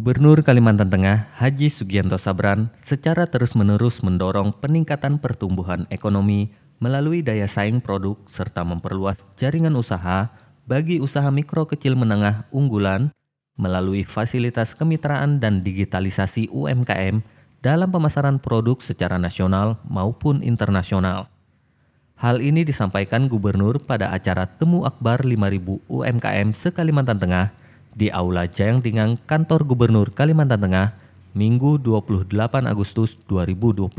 Gubernur Kalimantan Tengah Haji Sugianto Sabran secara terus-menerus mendorong peningkatan pertumbuhan ekonomi melalui daya saing produk serta memperluas jaringan usaha bagi usaha mikro kecil menengah unggulan melalui fasilitas kemitraan dan digitalisasi UMKM dalam pemasaran produk secara nasional maupun internasional. Hal ini disampaikan Gubernur pada acara Temu Akbar 5000 UMKM se-Kalimantan Tengah di Aula Tingang Kantor Gubernur Kalimantan Tengah, Minggu 28 Agustus 2022.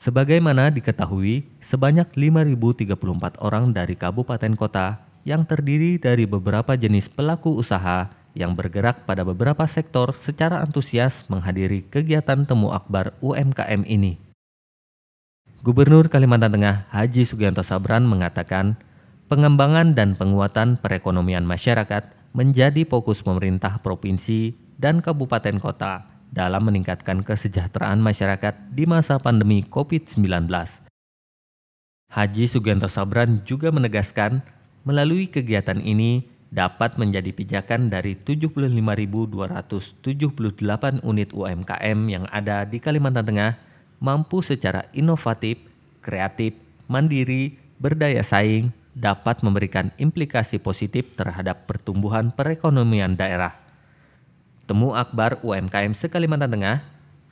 Sebagaimana diketahui, sebanyak 5.034 orang dari kabupaten kota yang terdiri dari beberapa jenis pelaku usaha yang bergerak pada beberapa sektor secara antusias menghadiri kegiatan temu akbar UMKM ini. Gubernur Kalimantan Tengah Haji Sugianto Sabran mengatakan, pengembangan dan penguatan perekonomian masyarakat menjadi fokus pemerintah provinsi dan kabupaten kota dalam meningkatkan kesejahteraan masyarakat di masa pandemi COVID-19. Haji Sugianto Sabran juga menegaskan, melalui kegiatan ini dapat menjadi pijakan dari 75.278 unit UMKM yang ada di Kalimantan Tengah mampu secara inovatif, kreatif, mandiri, berdaya saing, dapat memberikan implikasi positif terhadap pertumbuhan perekonomian daerah. Temu Akbar UMKM Sekalimantan kalimantan Tengah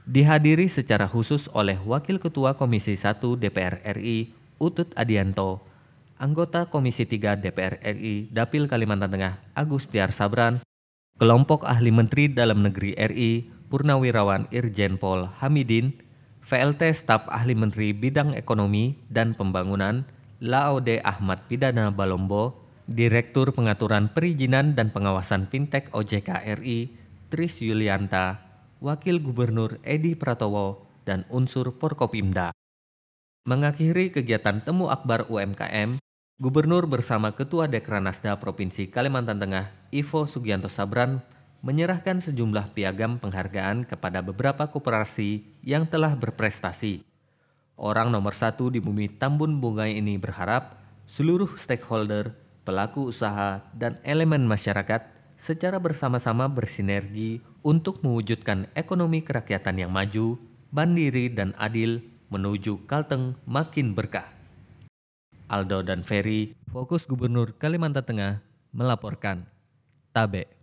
dihadiri secara khusus oleh Wakil Ketua Komisi 1 DPR RI Utut Adianto, anggota Komisi 3 DPR RI Dapil Kalimantan Tengah Agustiar Sabran, kelompok ahli Menteri Dalam Negeri RI Purnawirawan Irjen Pol Hamidin, VLT Staf Ahli Menteri Bidang Ekonomi dan Pembangunan Laode Ahmad Pidana Balombo, Direktur Pengaturan Perizinan dan Pengawasan Fintech OJK RI, Tris Yulianta, Wakil Gubernur Edi Pratowo, dan unsur Porkopimda. Mengakhiri kegiatan Temu Akbar UMKM, Gubernur bersama Ketua Dekranasda Provinsi Kalimantan Tengah, Ivo Sugianto Sabran, menyerahkan sejumlah piagam penghargaan kepada beberapa koperasi yang telah berprestasi. Orang nomor satu di bumi Tambun Bungai ini berharap seluruh stakeholder, pelaku usaha, dan elemen masyarakat secara bersama-sama bersinergi untuk mewujudkan ekonomi kerakyatan yang maju, mandiri, dan adil menuju Kalteng makin berkah. Aldo dan Ferry, fokus Gubernur Kalimantan Tengah, melaporkan. Tabe.